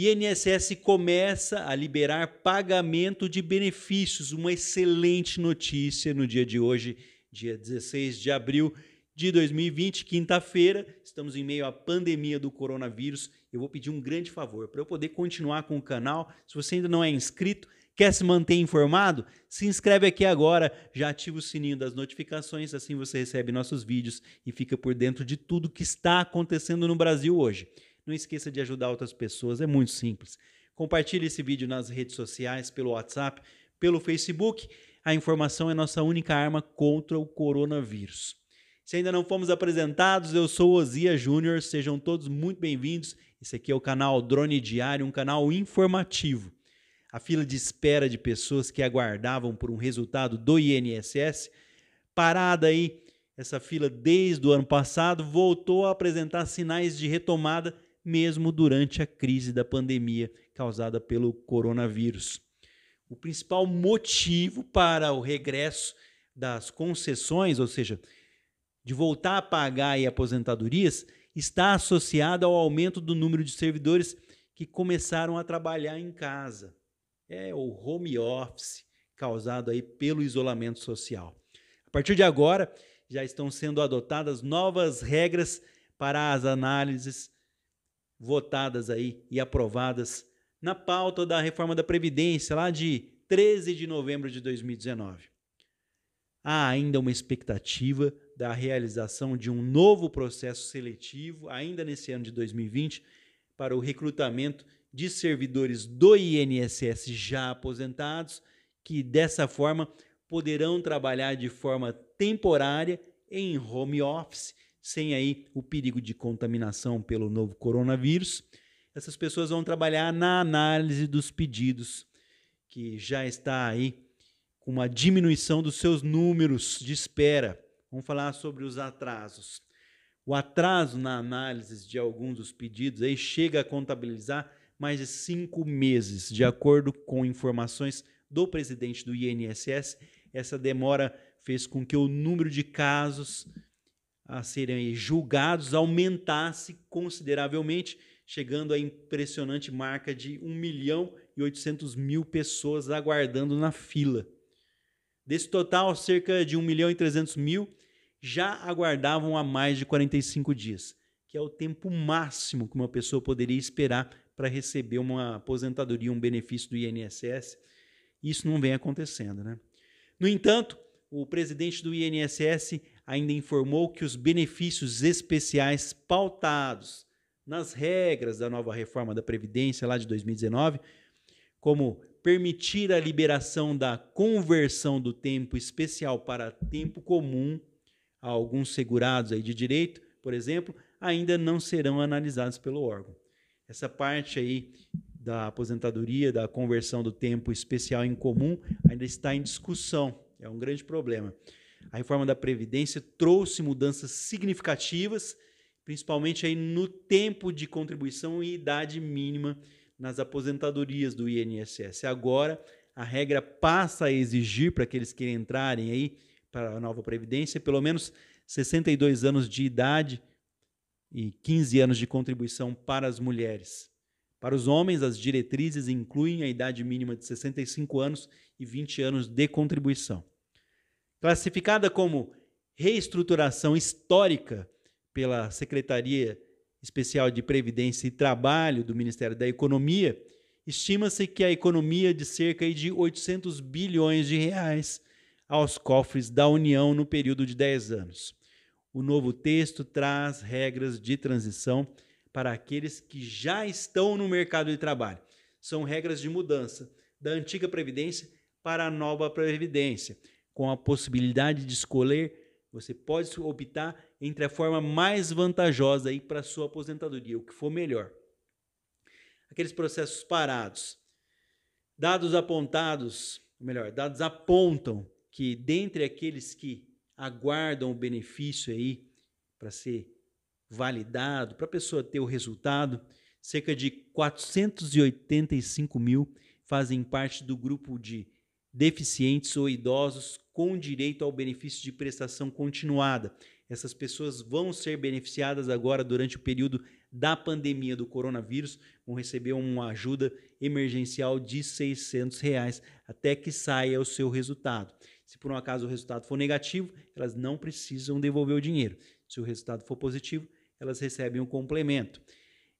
INSS começa a liberar pagamento de benefícios, uma excelente notícia no dia de hoje, dia 16 de abril de 2020, quinta-feira. Estamos em meio à pandemia do coronavírus. Eu vou pedir um grande favor para eu poder continuar com o canal. Se você ainda não é inscrito, quer se manter informado, se inscreve aqui agora, já ativa o sininho das notificações, assim você recebe nossos vídeos e fica por dentro de tudo que está acontecendo no Brasil hoje. Não esqueça de ajudar outras pessoas, é muito simples. Compartilhe esse vídeo nas redes sociais, pelo WhatsApp, pelo Facebook. A informação é nossa única arma contra o coronavírus. Se ainda não fomos apresentados, eu sou Ozia Júnior, sejam todos muito bem-vindos. Esse aqui é o canal Drone Diário, um canal informativo. A fila de espera de pessoas que aguardavam por um resultado do INSS, parada aí, essa fila desde o ano passado, voltou a apresentar sinais de retomada mesmo durante a crise da pandemia causada pelo coronavírus. O principal motivo para o regresso das concessões, ou seja, de voltar a pagar e aposentadorias, está associado ao aumento do número de servidores que começaram a trabalhar em casa. É o home office causado aí pelo isolamento social. A partir de agora, já estão sendo adotadas novas regras para as análises votadas aí e aprovadas na pauta da reforma da Previdência, lá de 13 de novembro de 2019. Há ainda uma expectativa da realização de um novo processo seletivo, ainda nesse ano de 2020, para o recrutamento de servidores do INSS já aposentados, que dessa forma poderão trabalhar de forma temporária em home office sem aí o perigo de contaminação pelo novo coronavírus. Essas pessoas vão trabalhar na análise dos pedidos, que já está aí com uma diminuição dos seus números de espera. Vamos falar sobre os atrasos. O atraso na análise de alguns dos pedidos aí chega a contabilizar mais de cinco meses, de acordo com informações do presidente do INSS. Essa demora fez com que o número de casos a serem julgados aumentasse consideravelmente, chegando à impressionante marca de 1 milhão e 800 mil pessoas aguardando na fila. Desse total, cerca de 1 milhão e 300 mil já aguardavam há mais de 45 dias, que é o tempo máximo que uma pessoa poderia esperar para receber uma aposentadoria, um benefício do INSS. Isso não vem acontecendo, né? No entanto, o presidente do INSS ainda informou que os benefícios especiais pautados nas regras da nova reforma da Previdência lá de 2019, como permitir a liberação da conversão do tempo especial para tempo comum a alguns segurados aí de direito, por exemplo, ainda não serão analisados pelo órgão. Essa parte aí da aposentadoria, da conversão do tempo especial em comum, ainda está em discussão. É um grande problema. A reforma da Previdência trouxe mudanças significativas, principalmente aí no tempo de contribuição e idade mínima nas aposentadorias do INSS. Agora, a regra passa a exigir para aqueles que entrarem aí para a nova Previdência pelo menos 62 anos de idade e 15 anos de contribuição para as mulheres. Para os homens, as diretrizes incluem a idade mínima de 65 anos e 20 anos de contribuição classificada como reestruturação histórica pela Secretaria Especial de Previdência e Trabalho do Ministério da Economia, estima-se que a economia de cerca de 800 bilhões de reais aos cofres da União no período de 10 anos. O novo texto traz regras de transição para aqueles que já estão no mercado de trabalho. São regras de mudança da antiga previdência para a nova previdência com a possibilidade de escolher, você pode optar entre a forma mais vantajosa aí para sua aposentadoria, o que for melhor. Aqueles processos parados. Dados apontados, melhor, dados apontam que dentre aqueles que aguardam o benefício aí para ser validado, para a pessoa ter o resultado, cerca de 485 mil fazem parte do grupo de deficientes ou idosos com direito ao benefício de prestação continuada. Essas pessoas vão ser beneficiadas agora durante o período da pandemia do coronavírus, vão receber uma ajuda emergencial de R$ reais até que saia o seu resultado. Se por um acaso o resultado for negativo, elas não precisam devolver o dinheiro. Se o resultado for positivo, elas recebem um complemento.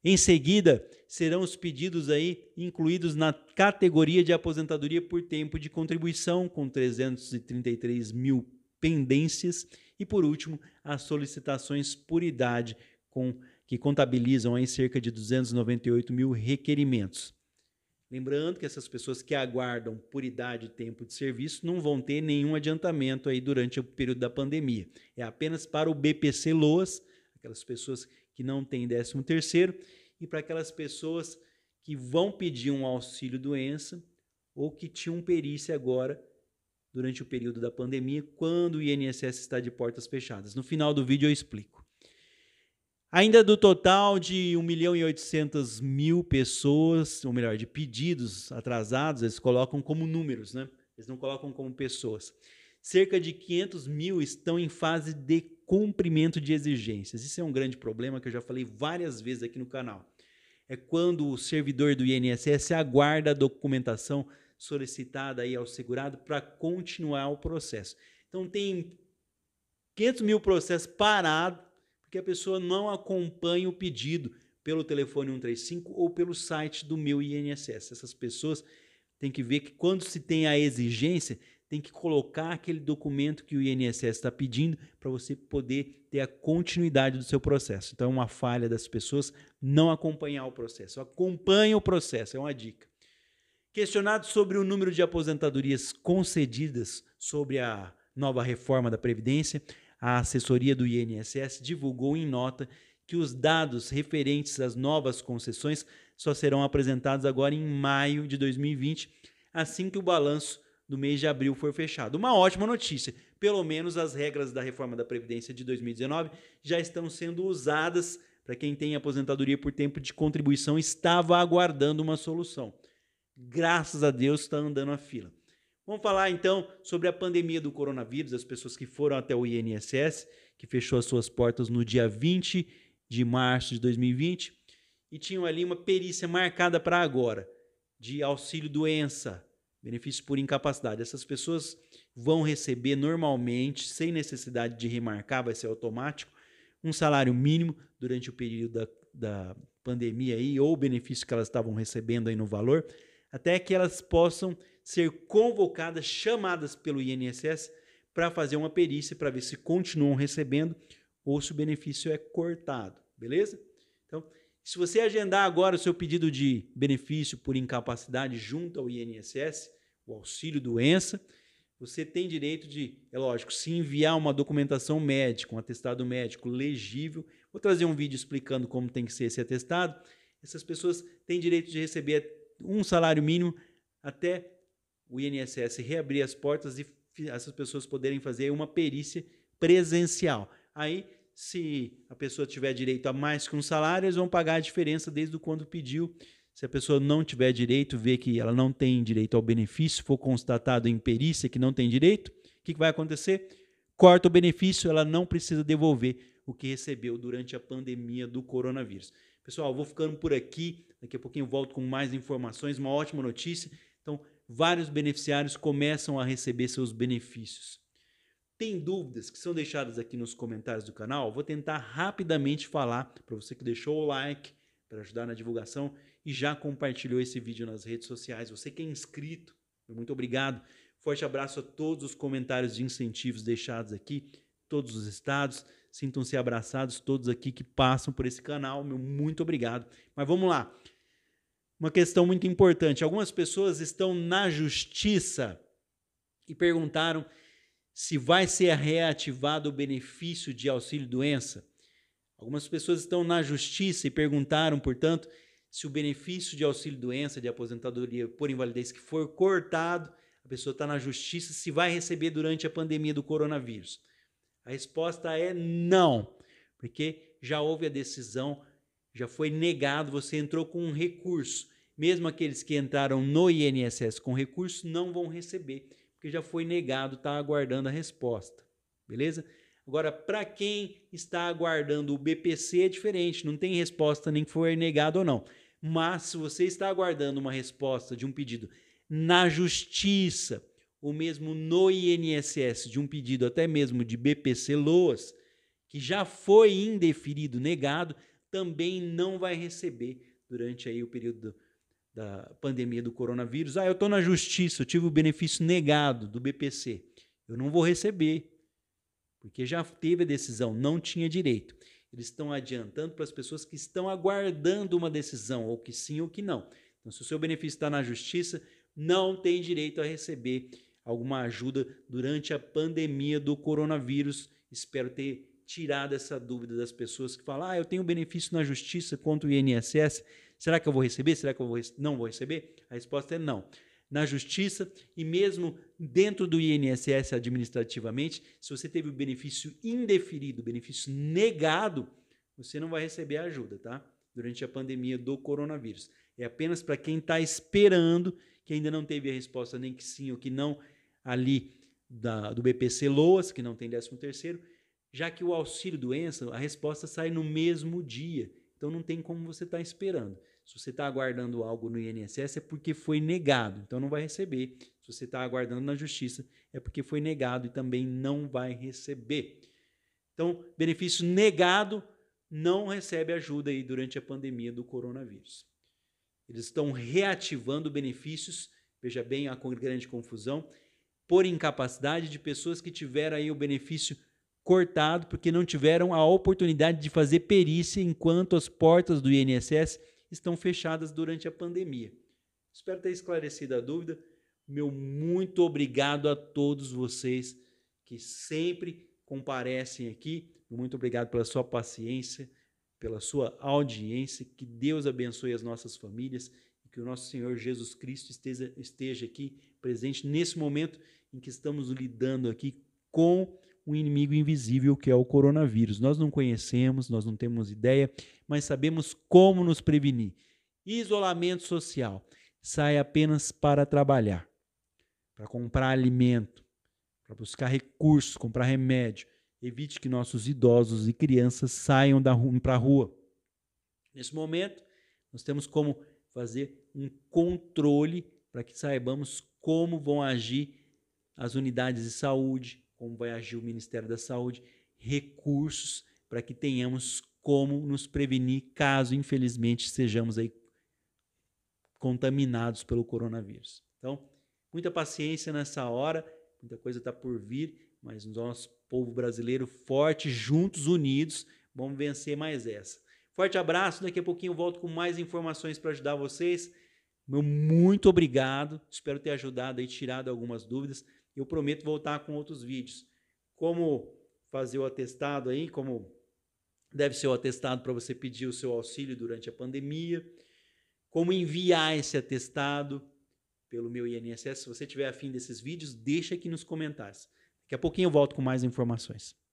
Em seguida, serão os pedidos aí incluídos na categoria de aposentadoria por tempo de contribuição, com 333 mil pendências. E, por último, as solicitações por idade, com, que contabilizam aí cerca de 298 mil requerimentos. Lembrando que essas pessoas que aguardam por idade e tempo de serviço não vão ter nenhum adiantamento aí durante o período da pandemia. É apenas para o BPC Loas, aquelas pessoas que não tem 13 terceiro e para aquelas pessoas que vão pedir um auxílio doença ou que tinham perícia agora durante o período da pandemia, quando o INSS está de portas fechadas. No final do vídeo eu explico. Ainda do total de 1 milhão e 800 mil pessoas, ou melhor, de pedidos atrasados, eles colocam como números, né? Eles não colocam como pessoas. Cerca de 500 mil estão em fase de cumprimento de exigências. Isso é um grande problema que eu já falei várias vezes aqui no canal. É quando o servidor do INSS aguarda a documentação solicitada aí ao segurado para continuar o processo. Então tem 500 mil processos parados porque a pessoa não acompanha o pedido pelo telefone 135 ou pelo site do meu INSS. Essas pessoas têm que ver que quando se tem a exigência, tem que colocar aquele documento que o INSS está pedindo para você poder ter a continuidade do seu processo. Então, é uma falha das pessoas não acompanhar o processo. Acompanhe o processo, é uma dica. Questionado sobre o número de aposentadorias concedidas sobre a nova reforma da Previdência, a assessoria do INSS divulgou em nota que os dados referentes às novas concessões só serão apresentados agora em maio de 2020, assim que o balanço do mês de abril foi fechado. Uma ótima notícia. Pelo menos as regras da reforma da Previdência de 2019 já estão sendo usadas para quem tem aposentadoria por tempo de contribuição, estava aguardando uma solução. Graças a Deus está andando a fila. Vamos falar então sobre a pandemia do coronavírus, as pessoas que foram até o INSS, que fechou as suas portas no dia 20 de março de 2020 e tinham ali uma perícia marcada para agora de auxílio doença, benefício por incapacidade. Essas pessoas vão receber normalmente, sem necessidade de remarcar, vai ser automático, um salário mínimo durante o período da, da pandemia aí, ou o benefício que elas estavam recebendo aí no valor, até que elas possam ser convocadas, chamadas pelo INSS para fazer uma perícia para ver se continuam recebendo ou se o benefício é cortado, beleza? Então, se você agendar agora o seu pedido de benefício por incapacidade junto ao INSS, o auxílio doença, você tem direito de, é lógico, se enviar uma documentação médica, um atestado médico legível. Vou trazer um vídeo explicando como tem que ser esse atestado. Essas pessoas têm direito de receber um salário mínimo até o INSS reabrir as portas e essas pessoas poderem fazer uma perícia presencial. Aí, se a pessoa tiver direito a mais que um salário, eles vão pagar a diferença desde quando pediu se a pessoa não tiver direito, ver que ela não tem direito ao benefício, for constatado em perícia que não tem direito, o que, que vai acontecer? Corta o benefício, ela não precisa devolver o que recebeu durante a pandemia do coronavírus. Pessoal, vou ficando por aqui. Daqui a pouquinho volto com mais informações. Uma ótima notícia. Então, vários beneficiários começam a receber seus benefícios. Tem dúvidas que são deixadas aqui nos comentários do canal? Vou tentar rapidamente falar para você que deixou o like para ajudar na divulgação e já compartilhou esse vídeo nas redes sociais. Você que é inscrito, muito obrigado. Forte abraço a todos os comentários de incentivos deixados aqui, todos os estados. Sintam-se abraçados todos aqui que passam por esse canal. Meu muito obrigado. Mas vamos lá. Uma questão muito importante. Algumas pessoas estão na justiça e perguntaram se vai ser reativado o benefício de auxílio doença. Algumas pessoas estão na justiça e perguntaram, portanto, se o benefício de auxílio-doença, de aposentadoria por invalidez que for cortado, a pessoa está na justiça, se vai receber durante a pandemia do coronavírus. A resposta é não, porque já houve a decisão, já foi negado, você entrou com um recurso. Mesmo aqueles que entraram no INSS com recurso não vão receber, porque já foi negado, está aguardando a resposta. Beleza? Agora, para quem está aguardando o BPC é diferente, não tem resposta nem que for negado ou não. Mas se você está aguardando uma resposta de um pedido na justiça, ou mesmo no INSS, de um pedido até mesmo de BPC Loas, que já foi indeferido, negado, também não vai receber durante aí o período da pandemia do coronavírus. Ah, eu estou na justiça, eu tive o benefício negado do BPC. Eu não vou receber, porque já teve a decisão, não tinha direito. Eles estão adiantando para as pessoas que estão aguardando uma decisão, ou que sim ou que não. Então, se o seu benefício está na justiça, não tem direito a receber alguma ajuda durante a pandemia do coronavírus. Espero ter tirado essa dúvida das pessoas que falam: ah, eu tenho benefício na justiça contra o INSS, será que eu vou receber? Será que eu vou não vou receber? A resposta é não na justiça e mesmo dentro do INSS administrativamente, se você teve o benefício indeferido, benefício negado, você não vai receber ajuda, tá? Durante a pandemia do coronavírus. É apenas para quem está esperando, que ainda não teve a resposta nem que sim ou que não ali da, do BPC Loas, que não tem 13 terceiro, já que o auxílio doença, a resposta sai no mesmo dia. Então não tem como você estar tá esperando. Se você está aguardando algo no INSS, é porque foi negado, então não vai receber. Se você está aguardando na justiça, é porque foi negado e também não vai receber. Então, benefício negado não recebe ajuda aí durante a pandemia do coronavírus. Eles estão reativando benefícios, veja bem a grande confusão, por incapacidade de pessoas que tiveram aí o benefício cortado porque não tiveram a oportunidade de fazer perícia enquanto as portas do INSS estão fechadas durante a pandemia. Espero ter esclarecido a dúvida. Meu muito obrigado a todos vocês que sempre comparecem aqui. Muito obrigado pela sua paciência, pela sua audiência. Que Deus abençoe as nossas famílias e que o nosso Senhor Jesus Cristo esteja, esteja aqui presente nesse momento em que estamos lidando aqui com um inimigo invisível que é o coronavírus. Nós não conhecemos, nós não temos ideia, mas sabemos como nos prevenir. Isolamento social. Sai apenas para trabalhar, para comprar alimento, para buscar recursos, comprar remédio. Evite que nossos idosos e crianças saiam para a rua. Nesse momento, nós temos como fazer um controle para que saibamos como vão agir as unidades de saúde, como vai agir o Ministério da Saúde, recursos para que tenhamos como nos prevenir caso, infelizmente, sejamos aí contaminados pelo coronavírus. Então, muita paciência nessa hora, muita coisa está por vir, mas nosso povo brasileiro forte, juntos, unidos, vamos vencer mais essa. Forte abraço, daqui a pouquinho eu volto com mais informações para ajudar vocês. Meu muito obrigado, espero ter ajudado e tirado algumas dúvidas. Eu prometo voltar com outros vídeos. Como fazer o atestado aí, como deve ser o atestado para você pedir o seu auxílio durante a pandemia, como enviar esse atestado pelo meu INSS. Se você tiver afim desses vídeos, deixa aqui nos comentários. Daqui a pouquinho eu volto com mais informações.